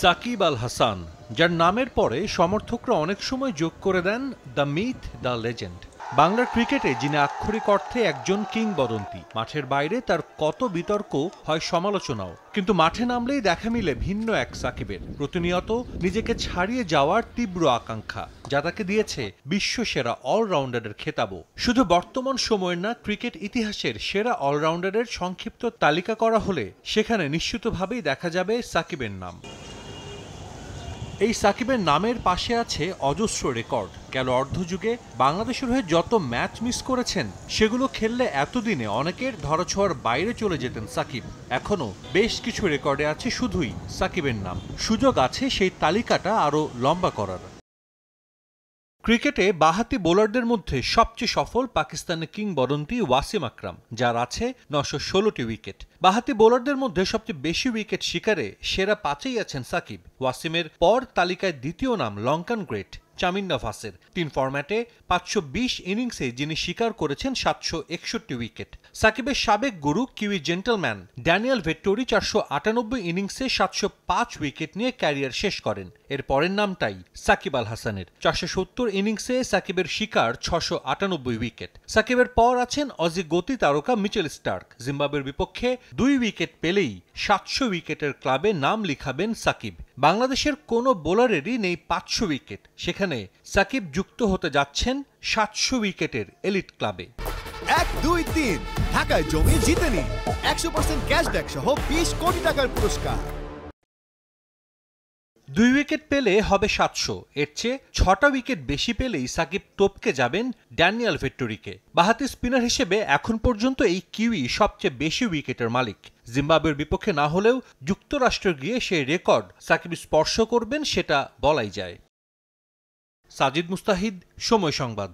সাকিব আল হাসান যার নামের পরে সমর্থকরা অনেক সময় যোগ করে দেন দ্য মিথ দ্য লেজেন্ড বাংলার ক্রিকেটে যিনি আক্ষরিক অর্থে একজন কিংবদন্তি মাঠের বাইরে তার কত বিতর্ক হয় সমালোচনাও কিন্তু মাঠে নামলেই দেখা মিলে ভিন্ন এক সাকিবের প্রতিনিয়ত নিজেকে ছাড়িয়ে যাওয়ার তীব্র আকাঙ্ক্ষা যা তাকে দিয়েছে সেরা অলরাউন্ডারের খেতাবও শুধু বর্তমান সময়ের না ক্রিকেট ইতিহাসের সেরা অলরাউন্ডারের সংক্ষিপ্ত তালিকা করা হলে সেখানে নিশ্চিতভাবেই দেখা যাবে সাকিবের নাম এই সাকিবের নামের পাশে আছে অজস্র রেকর্ড গেল অর্ধযুগে বাংলাদেশের হয়ে যত ম্যাচ মিস করেছেন সেগুলো খেললে এতদিনে অনেকের ধরাছোঁয়ার বাইরে চলে যেতেন সাকিব এখনও বেশ কিছু রেকর্ডে আছে শুধুই সাকিবের নাম সুযোগ আছে সেই তালিকাটা আরও লম্বা করার ক্রিকেটে বাহাতি বোলারদের মধ্যে সবচেয়ে সফল পাকিস্তানের কিংবদন্তি ওয়াসিম আকরাম যার আছে নশো ষোলোটি উইকেট বাহাতি বোলারদের মধ্যে সবচেয়ে বেশি উইকেট শিকারে সেরা পাঁচেই আছেন সাকিব ওয়াসিমের পর তালিকায় দ্বিতীয় নাম লঙ্কান গ্রেট চামিন্ডা ভাসের তিন ফরম্যাটে পাঁচশো বিশ ইনিংসে যিনি শিকার করেছেন সাতশো একষট্টি উইকেট সাকিবের সাবেক গুরু কিউই জেন্টালম্যান ড্যানিয়েল ভেট্টোরি চারশো আটানব্বই ইনিংসে সাতশো পাঁচ উইকেট নিয়ে ক্যারিয়ার শেষ করেন এর পরের নামটাই সাকিব আল হাসানের চারশো সত্তর ইনিংসে সাকিবের শিকার ছশো আটানব্বই উইকেট সাকিবের পর আছেন অজি গতি তারকা মিচেল স্টার্ক জিম্বাবের বিপক্ষে দুই উইকেট পেলেই সাতশো উইকেটের ক্লাবে নাম লিখাবেন সাকিব বাংলাদেশের কোনো বোলারেরই নেই পাঁচশো উইকেট সেখানে সাকিব যুক্ত হতে যাচ্ছেন সাতশো উইকেটের এলিট ক্লাবে এক দুই তিন ঢাকায় জমি জিতে নি একশো পার্সেন্ট ক্যাশব্যাক সহ বিশ কোটি টাকার পুরস্কার দুই উইকেট পেলে হবে সাতশো এর চেয়ে ছটা উইকেট বেশি পেলেই সাকিব তোপকে যাবেন ড্যানিয়াল ভেট্টরিকে বাহাতি স্পিনার হিসেবে এখন পর্যন্ত এই কিউই সবচেয়ে বেশি উইকেটের মালিক জিম্বাবুয়ের বিপক্ষে না হলেও যুক্তরাষ্ট্র গিয়ে সেই রেকর্ড সাকিব স্পর্শ করবেন সেটা বলাই যায় সাজিদ মুস্তাহিদ সময় সংবাদ